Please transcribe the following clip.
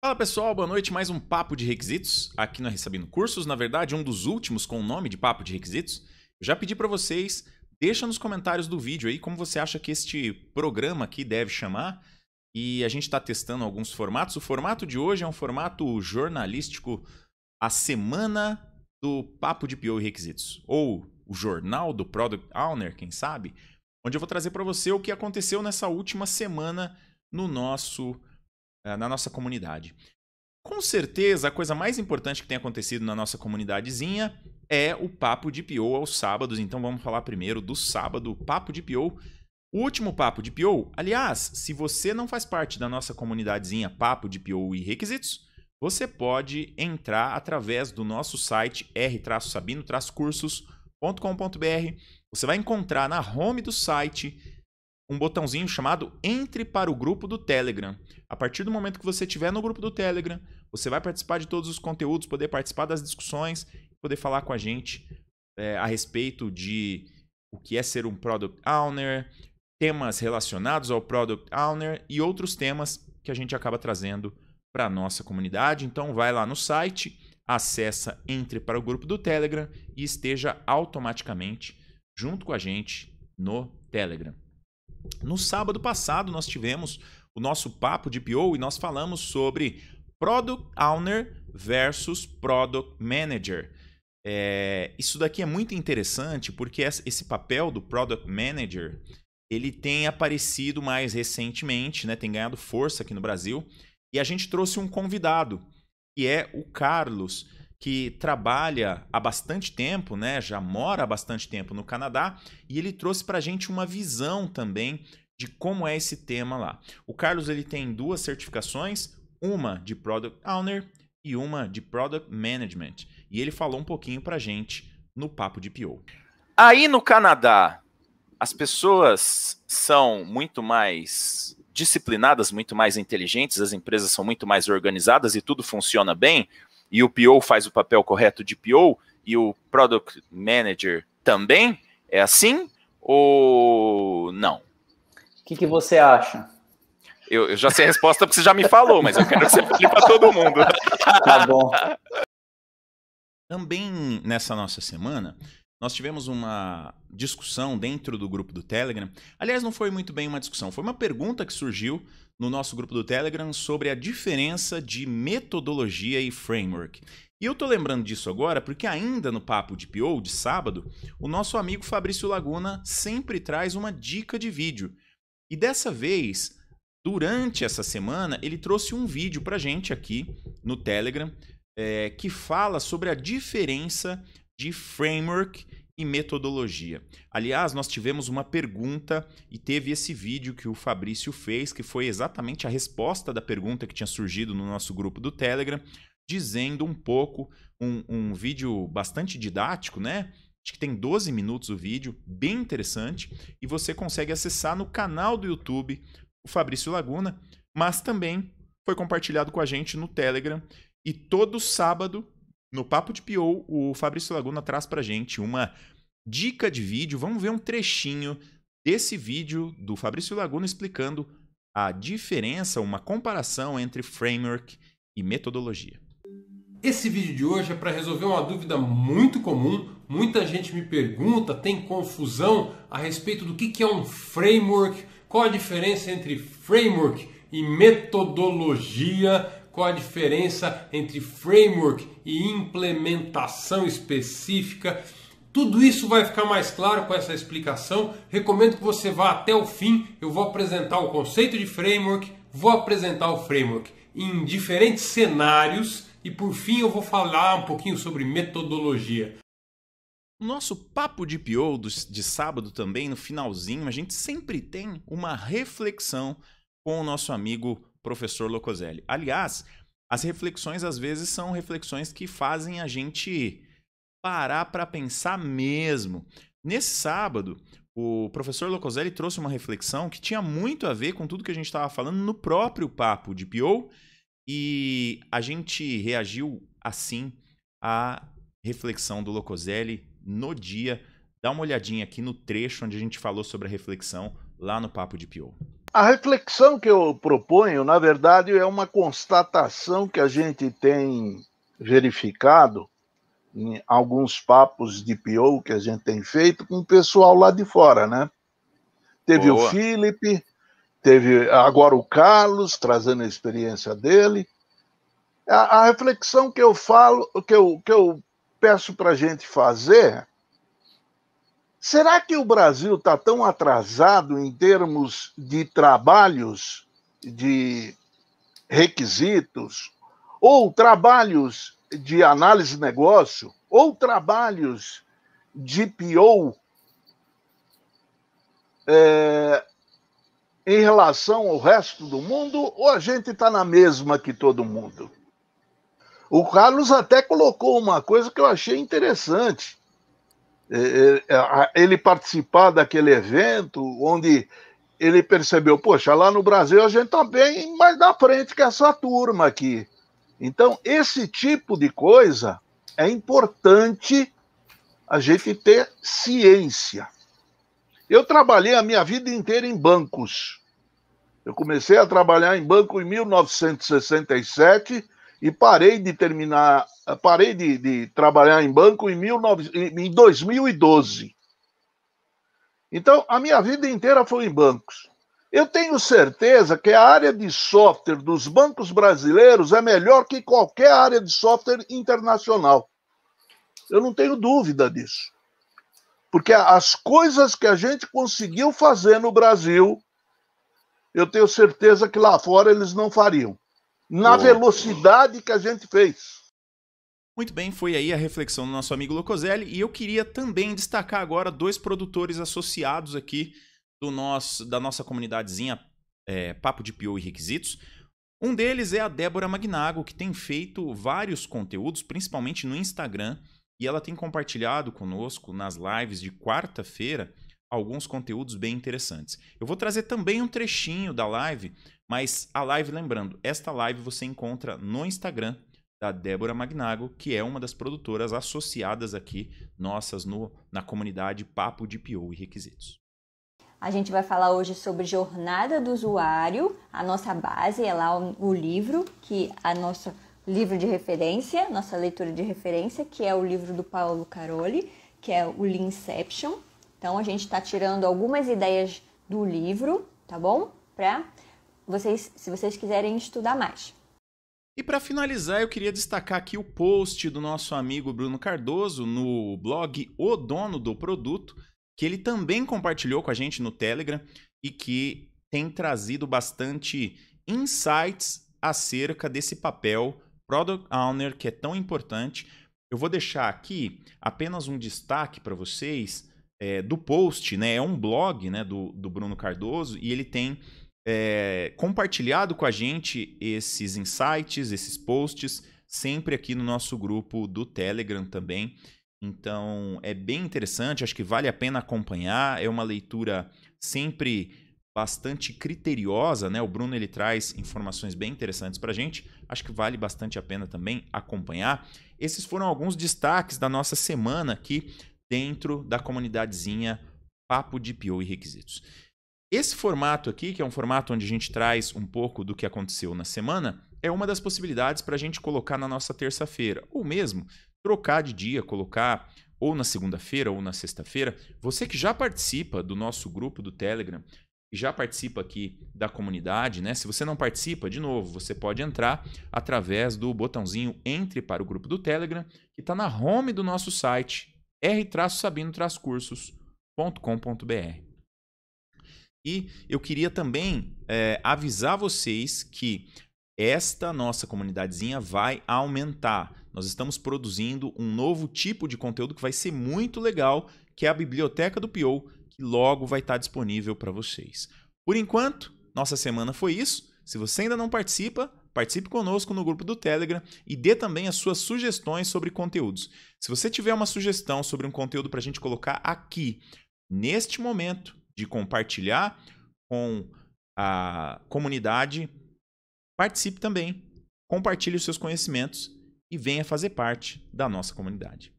Fala pessoal, boa noite. Mais um Papo de Requisitos aqui no Recebendo Cursos. Na verdade, um dos últimos com o nome de Papo de Requisitos. Eu já pedi para vocês, deixa nos comentários do vídeo aí como você acha que este programa aqui deve chamar. E a gente está testando alguns formatos. O formato de hoje é um formato jornalístico, a semana do Papo de Pio e Requisitos. Ou o jornal do Product Owner, quem sabe? Onde eu vou trazer para você o que aconteceu nessa última semana no nosso eh, na nossa comunidade. Com certeza, a coisa mais importante que tem acontecido na nossa comunidadezinha é o Papo de Pio aos sábados. Então vamos falar primeiro do sábado, Papo de Pio. O último Papo de Pio, aliás, se você não faz parte da nossa comunidadezinha Papo de Pio e Requisitos, você pode entrar através do nosso site r-sabino-cursos.com.br. Você vai encontrar na home do site um botãozinho chamado Entre para o grupo do Telegram. A partir do momento que você estiver no grupo do Telegram, você vai participar de todos os conteúdos, poder participar das discussões, poder falar com a gente é, a respeito de o que é ser um Product Owner, temas relacionados ao Product Owner e outros temas que a gente acaba trazendo para a nossa comunidade. Então vai lá no site, acessa, entre para o grupo do Telegram e esteja automaticamente junto com a gente no Telegram. No sábado passado, nós tivemos o nosso papo de PO e nós falamos sobre Product Owner versus Product Manager. É, isso daqui é muito interessante porque esse papel do Product Manager ele tem aparecido mais recentemente, né? tem ganhado força aqui no Brasil. E a gente trouxe um convidado, que é o Carlos que trabalha há bastante tempo, né? Já mora há bastante tempo no Canadá e ele trouxe para a gente uma visão também de como é esse tema lá. O Carlos ele tem duas certificações, uma de Product Owner e uma de Product Management. E ele falou um pouquinho para a gente no Papo de Pio. Aí no Canadá, as pessoas são muito mais disciplinadas, muito mais inteligentes, as empresas são muito mais organizadas e tudo funciona bem, e o PO faz o papel correto de PO e o Product Manager também? É assim ou não? O que, que você acha? Eu, eu, já sei a resposta porque você já me falou, mas eu quero que você fale para todo mundo. Tá bom. Também nessa nossa semana, nós tivemos uma discussão dentro do grupo do Telegram. Aliás, não foi muito bem uma discussão, foi uma pergunta que surgiu no nosso grupo do Telegram sobre a diferença de metodologia e framework. E eu tô lembrando disso agora porque ainda no papo de PO de sábado, o nosso amigo Fabrício Laguna sempre traz uma dica de vídeo. E dessa vez, durante essa semana, ele trouxe um vídeo pra gente aqui no Telegram é, que fala sobre a diferença de framework e metodologia. Aliás, nós tivemos uma pergunta e teve esse vídeo que o Fabrício fez, que foi exatamente a resposta da pergunta que tinha surgido no nosso grupo do Telegram, dizendo um pouco, um, um vídeo bastante didático, né? Acho que tem 12 minutos o vídeo, bem interessante, e você consegue acessar no canal do YouTube o Fabrício Laguna, mas também foi compartilhado com a gente no Telegram. E todo sábado no Papo de Piou, o Fabrício Laguna traz pra gente uma dica de vídeo. Vamos ver um trechinho desse vídeo do Fabrício Laguna explicando a diferença, uma comparação entre framework e metodologia. Esse vídeo de hoje é para resolver uma dúvida muito comum. Muita gente me pergunta, tem confusão a respeito do que é um framework, qual a diferença entre framework e metodologia qual a diferença entre framework e implementação específica. Tudo isso vai ficar mais claro com essa explicação. Recomendo que você vá até o fim. Eu vou apresentar o conceito de framework, vou apresentar o framework em diferentes cenários e por fim eu vou falar um pouquinho sobre metodologia. Nosso papo de PO de sábado também, no finalzinho, a gente sempre tem uma reflexão com o nosso amigo professor Locoselli. Aliás, as reflexões às vezes são reflexões que fazem a gente parar para pensar mesmo. Nesse sábado, o professor Locoselli trouxe uma reflexão que tinha muito a ver com tudo que a gente estava falando no próprio papo de Pio e a gente reagiu assim à reflexão do Locoselli no dia. Dá uma olhadinha aqui no trecho onde a gente falou sobre a reflexão lá no papo de Pio. A reflexão que eu proponho, na verdade, é uma constatação que a gente tem verificado em alguns papos de PO que a gente tem feito com o pessoal lá de fora, né? Teve Boa. o Felipe, teve agora o Carlos trazendo a experiência dele. A, a reflexão que eu falo, que eu, que eu peço para a gente fazer Será que o Brasil está tão atrasado em termos de trabalhos, de requisitos, ou trabalhos de análise de negócio, ou trabalhos de PO é, em relação ao resto do mundo, ou a gente está na mesma que todo mundo? O Carlos até colocou uma coisa que eu achei interessante. É, é, é, ele participar daquele evento onde ele percebeu, poxa, lá no Brasil a gente está bem mais na frente que essa turma aqui. Então, esse tipo de coisa é importante a gente ter ciência. Eu trabalhei a minha vida inteira em bancos. Eu comecei a trabalhar em banco em 1967 e parei de terminar parei de, de, trabalhar em banco em, 19, em 2012. Então, a minha vida inteira foi em bancos. Eu tenho certeza que a área de software dos bancos brasileiros é melhor que qualquer área de software internacional. Eu não tenho dúvida disso. Porque as coisas que a gente conseguiu fazer no Brasil, eu tenho certeza que lá fora eles não fariam. Na velocidade que a gente fez. Muito bem, foi aí a reflexão do nosso amigo Locoselli e eu queria também destacar agora dois produtores associados aqui do nosso, da nossa comunidadezinha é, Papo de Pio e Requisitos. Um deles é a Débora Magnago, que tem feito vários conteúdos, principalmente no Instagram, e ela tem compartilhado conosco nas lives de quarta-feira alguns conteúdos bem interessantes. Eu vou trazer também um trechinho da live, mas a live, lembrando, esta live você encontra no Instagram da Débora Magnago, que é uma das produtoras associadas aqui nossas no, na comunidade Papo de Pio e Requisitos. A gente vai falar hoje sobre jornada do usuário. A nossa base é lá o livro, que a nosso livro de referência, nossa leitura de referência, que é o livro do Paulo Caroli, que é o Leanception. Então a gente está tirando algumas ideias do livro, tá bom? Para vocês, se vocês quiserem estudar mais. E para finalizar, eu queria destacar aqui o post do nosso amigo Bruno Cardoso no blog O Dono do Produto, que ele também compartilhou com a gente no Telegram e que tem trazido bastante insights acerca desse papel Product Owner que é tão importante. Eu vou deixar aqui apenas um destaque para vocês é, do post, né? É um blog né, do, do Bruno Cardoso e ele tem é, compartilhado com a gente esses insights, esses posts, sempre aqui no nosso grupo do Telegram também. Então é bem interessante, acho que vale a pena acompanhar. É uma leitura sempre bastante criteriosa, né? O Bruno ele traz informações bem interessantes para a gente. Acho que vale bastante a pena também acompanhar. Esses foram alguns destaques da nossa semana aqui dentro da comunidadezinha Papo de Pio e Requisitos. Esse formato aqui, que é um formato onde a gente traz um pouco do que aconteceu na semana, é uma das possibilidades para a gente colocar na nossa terça-feira, ou mesmo trocar de dia, colocar ou na segunda-feira ou na sexta-feira. Você que já participa do nosso grupo do Telegram, que já participa aqui da comunidade, né? Se você não participa, de novo, você pode entrar através do botãozinho Entre para o grupo do Telegram, que está na home do nosso site, r-sabino-cursos.com.br. E eu queria também é, avisar vocês que esta nossa comunidadezinha vai aumentar. Nós estamos produzindo um novo tipo de conteúdo que vai ser muito legal, que é a Biblioteca do Pio, que logo vai estar disponível para vocês. Por enquanto, nossa semana foi isso. Se você ainda não participa, participe conosco no grupo do Telegram e dê também as suas sugestões sobre conteúdos. Se você tiver uma sugestão sobre um conteúdo para a gente colocar aqui, neste momento, de compartilhar com a comunidade, participe também. Compartilhe os seus conhecimentos e venha fazer parte da nossa comunidade.